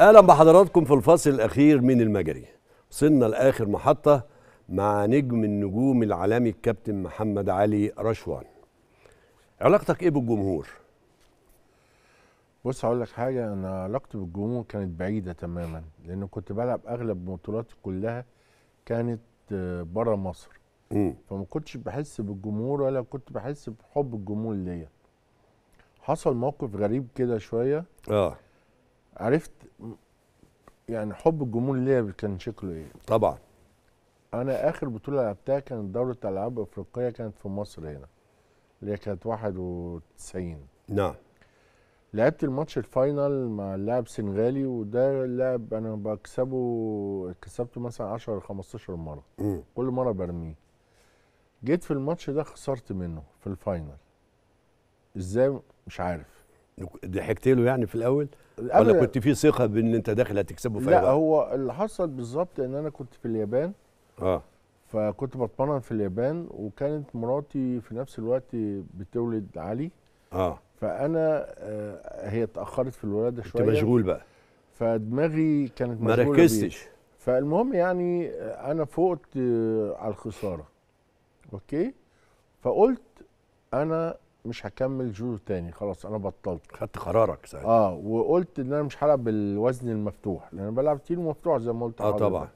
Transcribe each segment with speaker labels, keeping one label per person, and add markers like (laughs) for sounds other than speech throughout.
Speaker 1: اهلا بحضراتكم في الفصل الاخير من المجري وصلنا لاخر محطه مع نجم النجوم العالمي الكابتن محمد علي رشوان علاقتك ايه بالجمهور
Speaker 2: بص هقول لك حاجه انا علاقتي بالجمهور كانت بعيده تماما لان كنت بلعب اغلب بطولاتي كلها كانت آه، بره مصر م. فما كنتش بحس بالجمهور ولا كنت بحس بحب الجمهور ليا حصل موقف غريب كده شويه اه عرفت يعني حب الجمهور ليا كان شكله ايه طبعا انا اخر بطوله لعبتها كانت دوره العاب افريقيه كانت في مصر هنا اللي هي كانت 91 نعم لعبت الماتش الفاينل مع اللاعب سنغالي وده اللاعب انا بكسبه كسبته مثلا 10 15 مره م. كل مره برميه جيت في الماتش ده خسرت منه في الفاينل ازاي مش عارف ضحكت له يعني في الاول ولا كنت
Speaker 1: في ثقه بان انت داخل هتكسبه في لا بقى.
Speaker 2: هو اللي حصل بالظبط ان انا كنت في اليابان اه فكنت بتمرن في اليابان وكانت مراتي في نفس الوقت بتولد علي اه فانا آه هي اتاخرت في الولاده شويه كنت مشغول بقى فدماغي كانت مشغوله ما ركزتش فالمهم يعني آه، انا فقت آه، على الخساره اوكي فقلت انا مش هكمل جودو تاني خلاص انا بطلت خدت قرارك ساعتها اه وقلت ان انا مش هلعب بالوزن المفتوح لان انا بلعب تيل مفتوح زي ما قلت اه طبعا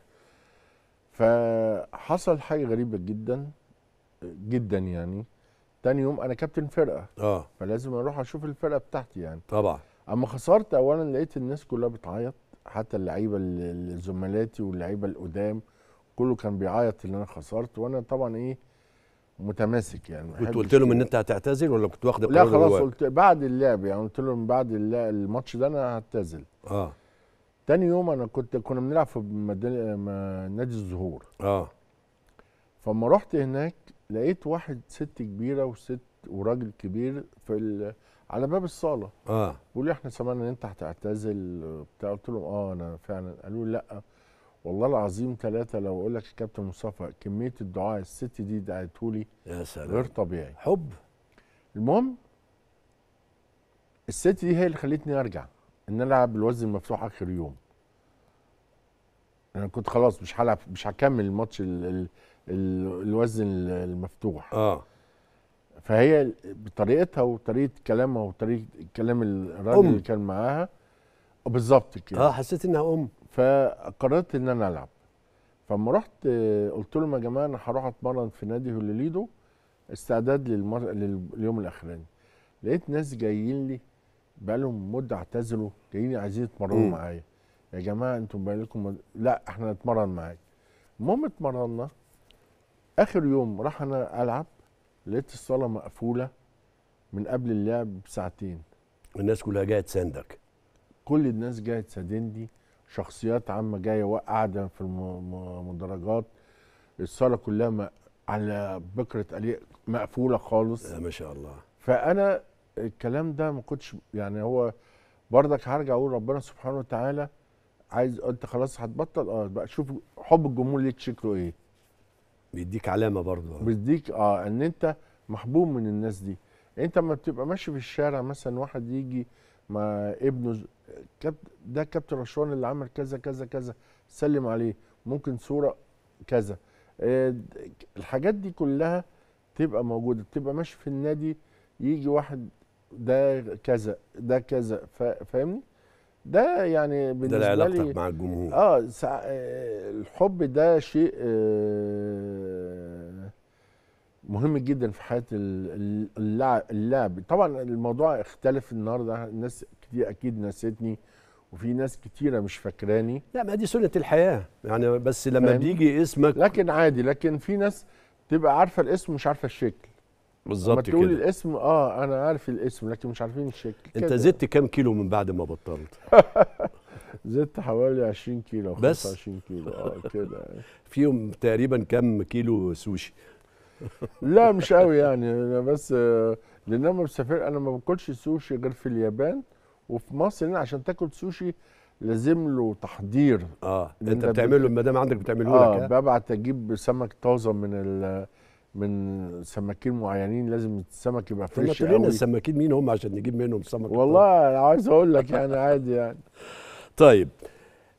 Speaker 2: فحصل حاجه غريبه جدا جدا يعني تاني يوم انا كابتن فرقه اه فلازم اروح اشوف الفرقه بتاعتي يعني طبعا اما خسرت اولا لقيت الناس كلها بتعيط حتى اللعيبه زملاتي واللعيبه القدام كله كان بيعيط ان انا خسرت وانا طبعا ايه متماسك يعني كنت قلت لهم ان
Speaker 1: انت هتعتزل ولا كنت واخد لا خلاص قلت
Speaker 2: بعد اللعب يعني قلت لهم بعد الماتش ده انا هعتزل اه تاني يوم انا كنت كنا بنلعب في نادي الزهور اه فلما رحت هناك لقيت واحد ست كبيره وست وراجل كبير في ال... على باب الصاله اه بيقول لي احنا سمعنا ان انت هتعتزل بتاع قلت لهم اه انا فعلا قالوا لي لا والله العظيم ثلاثة لو أقول لك كابتن مصطفى كمية الدعاء الست دي دعته لي يا سلام غير طبيعي حب المهم الست دي هي اللي خلتني أرجع إن ألعب بالوزن المفتوح آخر يوم أنا كنت خلاص مش هلعب مش هكمل الماتش ال ال ال الوزن المفتوح اه فهي بطريقتها وطريقة كلامها وطريقة كلام الراجل اللي كان معاها آه، بالظبط كده اه حسيت انها ام فقررت ان انا العب فلما رحت قلت لهم يا جماعه انا هروح اتمرن في نادي هوليليدو استعداد للمر... لليوم الاخراني لقيت ناس جايين لي بقالهم مده اعتذروا جايين عايزين يتمرنوا معايا يا جماعه انتم لكم مد... لا احنا نتمرن معاك المهم اتمرنا اخر يوم راح انا العب لقيت الصاله مقفوله من قبل اللعب بساعتين الناس كلها جايه تساندك كل الناس جايه تساندني شخصيات عامه جايه قاعده في المدرجات الصاله كلها على بكره قليل مقفوله خالص ما شاء الله فانا الكلام ده ما كنتش يعني هو بردك هرجع اقول ربنا سبحانه وتعالى عايز انت خلاص هتبطل اه بقى شوف حب الجمهور ليك شكله ايه بيديك علامه برضه بيديك اه ان انت محبوب من الناس دي انت لما بتبقى ماشي في الشارع مثلا واحد يجي ما ابنه كابت ده كابتن رشوان اللي عمل كذا كذا كذا سلم عليه ممكن صوره كذا آه، الحاجات دي كلها تبقى موجوده بتبقى ماشي في النادي يجي واحد ده كذا ده كذا فاهمني ده يعني بالنسبه ده لي مع الجمهور آه،, اه الحب ده شيء آه مهم جدا في حياه اللاعب طبعا الموضوع اختلف النهارده ناس كتير اكيد نسيتني وفي ناس كتيره مش فاكراني لا ما دي سنه الحياه يعني بس لما بيجي اسمك لكن عادي لكن في ناس تبقى عارفه الاسم مش عارفه الشكل بالظبط كده تقول الاسم اه انا عارف الاسم لكن مش عارفين الشكل انت زدت
Speaker 1: كام كيلو من
Speaker 2: بعد ما بطلت (laughs)
Speaker 1: زدت حوالي 20 كيلو بس 25 كيلو اه كده (laughs) فيهم تقريبا كام كيلو سوشي
Speaker 2: لا مش قوي يعني انا بس لان انا ما بسافر انا ما باكلش سوشي غير في اليابان وفي مصر هنا عشان تاكل سوشي لازم له تحضير اه انت بتعمله ما دام عندك بتعمله آه لك اه ببعت اجيب سمك طازه من ال من سماكين معينين لازم السمك يبقى فريش قوي لنا السماكين مين هم عشان نجيب منهم سمك والله انا عايز اقول لك يعني عادي
Speaker 1: يعني (laughs) طيب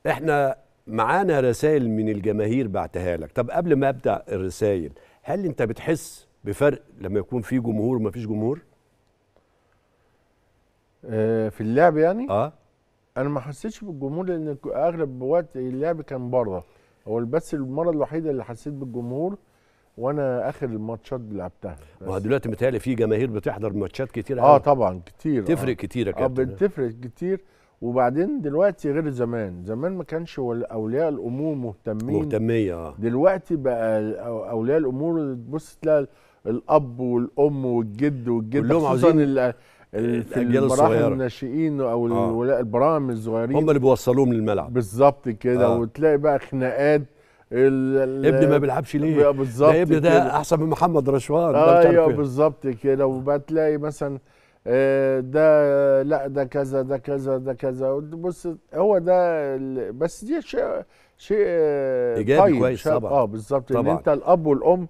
Speaker 1: احنا معانا رسائل من الجماهير بعتها لك طب قبل ما ابدا الرسائل هل انت بتحس بفرق لما يكون في جمهور وما
Speaker 2: فيش جمهور آه في اللعب يعني اه انا ما حسيتش بالجمهور لان اغلب وقت اللعب كان بره هو بس المره الوحيده اللي حسيت بالجمهور وانا اخر الماتشات اللي لعبتها ما
Speaker 1: دلوقتي متهيألي في جماهير بتحضر ماتشات كتير اه طبعا كتير تفرق آه. كتير يا كابتن اه
Speaker 2: بتفرق كتير وبعدين دلوقتي غير زمان زمان ما كانش اولياء الامور مهتمين مهتميه اه دلوقتي بقى اولياء الامور تبص تلاقي الاب والام والجد والجد كلهم عاوزين الاجيال الصغيره الناشئين او آه. البرامج الصغيرين هم اللي
Speaker 1: بيوصلوهم للملعب بالظبط
Speaker 2: كده آه. وتلاقي بقى خناقات ابني ما بيلعبش ليه بالظبط ابني ده احسن من محمد رشوان ايوه إيه. بالظبط كده وبتلاقي مثلا آه، ده لا ده كذا ده كذا ده كذا بص هو ده بس دي شيء شيء آه، ايجابي طيب كويس طبعا اه بالظبط ان انت الاب والام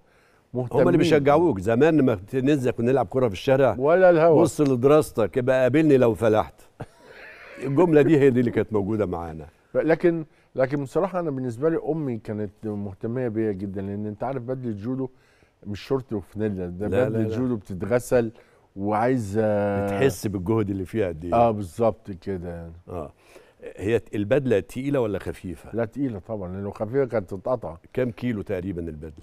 Speaker 2: مهتمين هم اللي
Speaker 1: بيشجعوك زمان ما ننزل كنا نلعب كوره في الشارع ولا الهوا بص لدراستك يبقى قابلني لو فلحت الجمله دي هي دي اللي كانت موجوده معانا
Speaker 2: لكن لكن بصراحه انا بالنسبه لي امي كانت مهتميه بيا جدا لان انت عارف بدله جودو مش شورت وفانيلا ده بدله جودو بتتغسل وعايز آه، بتحس بالجهد اللي فيها قد ايه اه بالظبط كده يعني اه هي البدله تقيله ولا خفيفه؟ لا تقيله طبعا لو خفيفه كانت تتقطع كام كيلو تقريبا البدله؟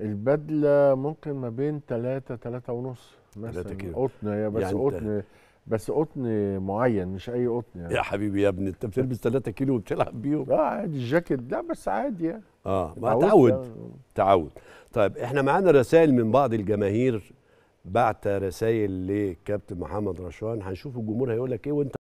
Speaker 2: البدله ممكن ما بين 3 3 ونص مثلا قطن هي بس يعني قطن بس قطن معين مش اي قطن يعني. يا حبيبي يا ابني انت بتلبس 3 كيلو وبتلعب بيهم اه عادي الجاكيت لا بس عادي يعني اه ما تعود
Speaker 1: تعود طيب احنا معانا رسائل من بعض الجماهير بعت رسائل للكابتن محمد رشوان هنشوف الجمهور هيقول لك ايه وانت